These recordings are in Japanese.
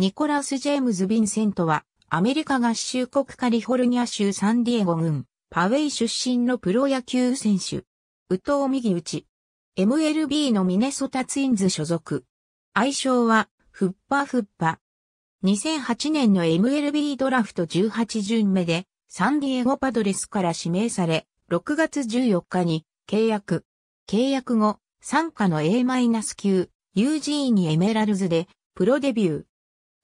ニコラス・ジェームズ・ヴィンセントは、アメリカ合衆国カリフォルニア州サンディエゴ郡、パウェイ出身のプロ野球選手。右投右打ち。MLB のミネソタツインズ所属。愛称は、フッパフッパ。2008年の MLB ドラフト18巡目で、サンディエゴパドレスから指名され、6月14日に契約。契約後、参加の A- 級、ユージーニ・エメラルズで、プロデビュー。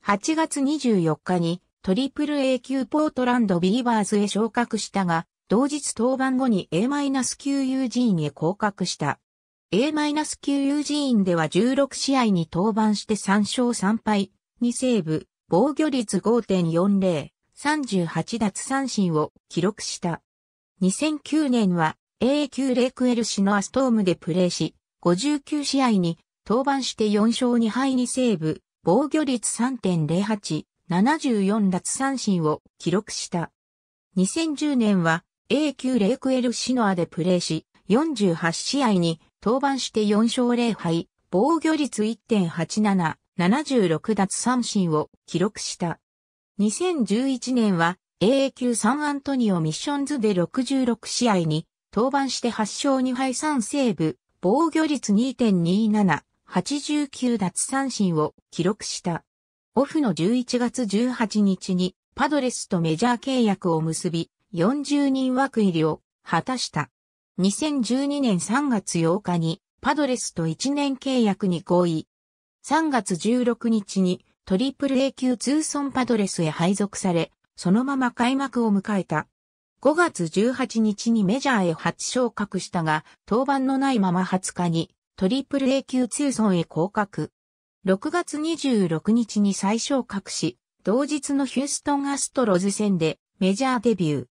8月24日にトリプル A 級ポートランドビーバーズへ昇格したが、同日登板後に A-9 ユージーンへ降格した。A-9 ユージーンでは16試合に登板して3勝3敗、2セーブ、防御率5.40、38奪三振を記録した。2009年は A 級レクエルシのアストームでプレーし、59試合に登板して4勝2敗2セーブ、防御率3.08、74奪三振を記録した。2010年は A 級レイクエルシノアでプレーし、48試合に登板して4勝0敗、防御率1.87、76奪三振を記録した。2011年は A 級サンアントニオミッションズで66試合に登板して8勝2敗3セーブ、防御率2.27、89奪三振を記録した。オフの11月18日にパドレスとメジャー契約を結び、40人枠入りを果たした。2012年3月8日にパドレスと1年契約に合意。3月16日にトリプル A 級通ンパドレスへ配属され、そのまま開幕を迎えた。5月18日にメジャーへ初昇格したが、登板のないまま20日にトリプル A 級通ーへ降格。6月26日に再昇格し、同日のヒューストンアストロズ戦でメジャーデビュ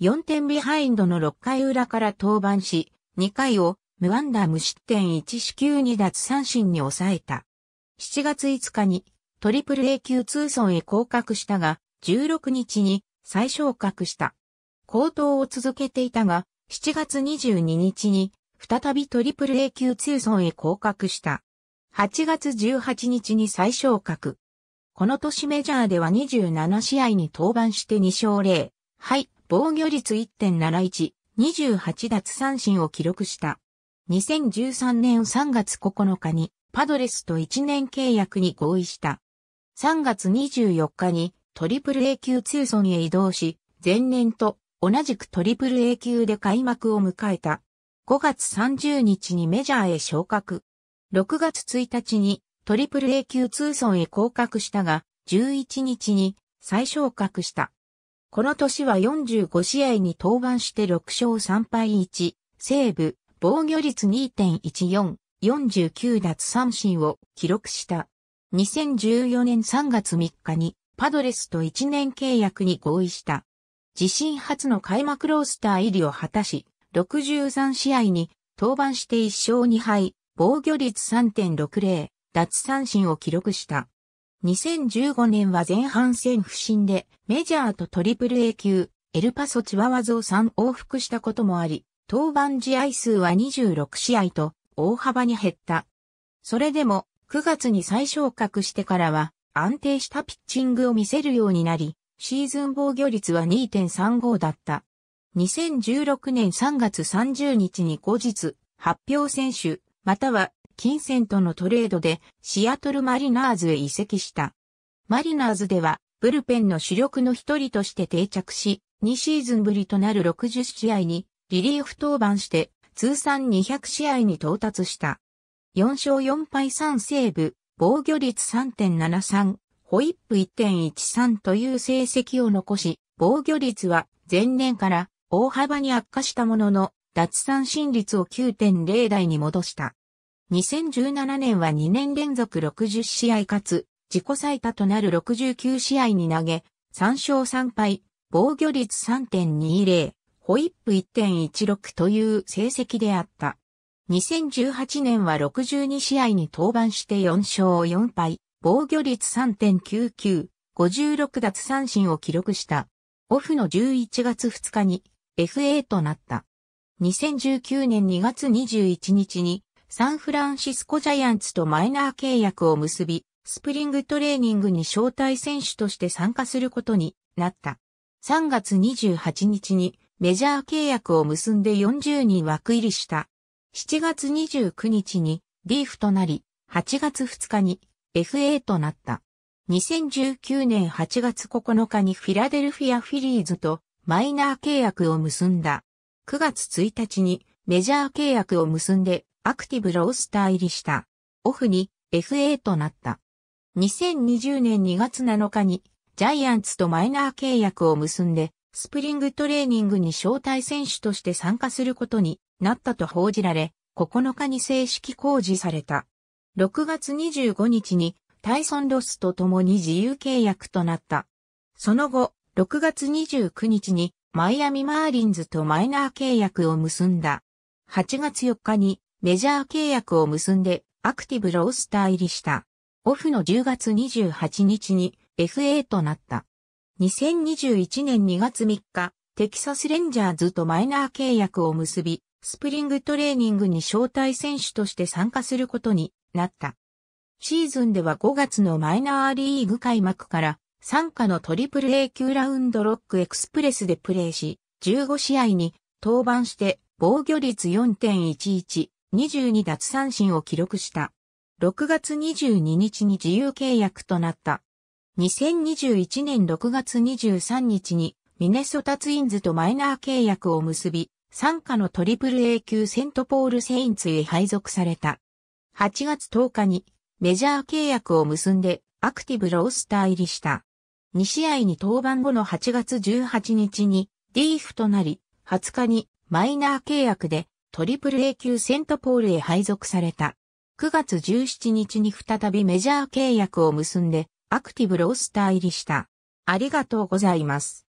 ー。4点ビハインドの6回裏から登板し、2回を無安打無失点1四球2奪三振に抑えた。7月5日にトリプル A 級通損へ降格したが、16日に再昇格した。高騰を続けていたが、7月22日に再びトリプル a 級ツーソンへ降格した。8月18日に再昇格。この年メジャーでは27試合に登板して2勝0。はい、防御率1.71、28奪三振を記録した。2013年3月9日にパドレスと1年契約に合意した。3月24日にトリプル a 級ツーソンへ移動し、前年と同じくトリプル a 級で開幕を迎えた。5月30日にメジャーへ昇格。6月1日にトリプル A 級通村へ降格したが、11日に再昇格した。この年は45試合に登板して6勝3敗1、セーブ、防御率2.14、49奪三振を記録した。2014年3月3日にパドレスと1年契約に合意した。自身初の開幕ロースター入りを果たし、63試合に登板して1勝2敗、防御率3.60、奪三振を記録した。2015年は前半戦不振で、メジャーとトリプル A 級、エルパソチワワゾウ3往復したこともあり、登板試合数は26試合と大幅に減った。それでも9月に再昇格してからは安定したピッチングを見せるようになり、シーズン防御率は2.35だった。2016年3月30日に後日、発表選手、または金銭とのトレードでシアトルマリナーズへ移籍した。マリナーズでは、ブルペンの主力の一人として定着し、2シーズンぶりとなる60試合にリリーフ登板して通算200試合に到達した。4勝4敗3セーブ、防御率3.73、ホイップ1.13という成績を残し、防御率は前年から大幅に悪化したものの、脱三振率を9.0台に戻した。2017年は2年連続60試合かつ、自己最多となる69試合に投げ、3勝3敗、防御率3.20、ホイップ1.16という成績であった。2018年は62試合に登板して4勝4敗、防御率3.99、56奪三振を記録した。オフの11月2日に FA となった。2019年2月21日にサンフランシスコジャイアンツとマイナー契約を結び、スプリングトレーニングに招待選手として参加することになった。3月28日にメジャー契約を結んで40人枠入りした。7月29日にリーフとなり、8月2日に FA となった。2019年8月9日にフィラデルフィア・フィリーズとマイナー契約を結んだ。9月1日にメジャー契約を結んでアクティブロースター入りした。オフに FA となった。2020年2月7日にジャイアンツとマイナー契約を結んでスプリングトレーニングに招待選手として参加することになったと報じられ、9日に正式公示された。6月25日にタイソン・ロスと共に自由契約となった。その後、6月29日にマイアミマーリンズとマイナー契約を結んだ。8月4日にメジャー契約を結んでアクティブロースター入りした。オフの10月28日に FA となった。2021年2月3日、テキサスレンジャーズとマイナー契約を結び、スプリングトレーニングに招待選手として参加することになった。シーズンでは5月のマイナーリーグ開幕から参加のトリプル A 級ラウンドロックエクスプレスでプレーし、15試合に登板して防御率4.11、22奪三振を記録した。6月22日に自由契約となった。2021年6月23日にミネソタツインズとマイナー契約を結び、参加のトリプル A 級セントポールセインツへ配属された。8月10日にメジャー契約を結んでアクティブロースター入りした。2試合に登板後の8月18日にリーフとなり、20日にマイナー契約でトリプル A 級セントポールへ配属された。9月17日に再びメジャー契約を結んでアクティブロースター入りした。ありがとうございます。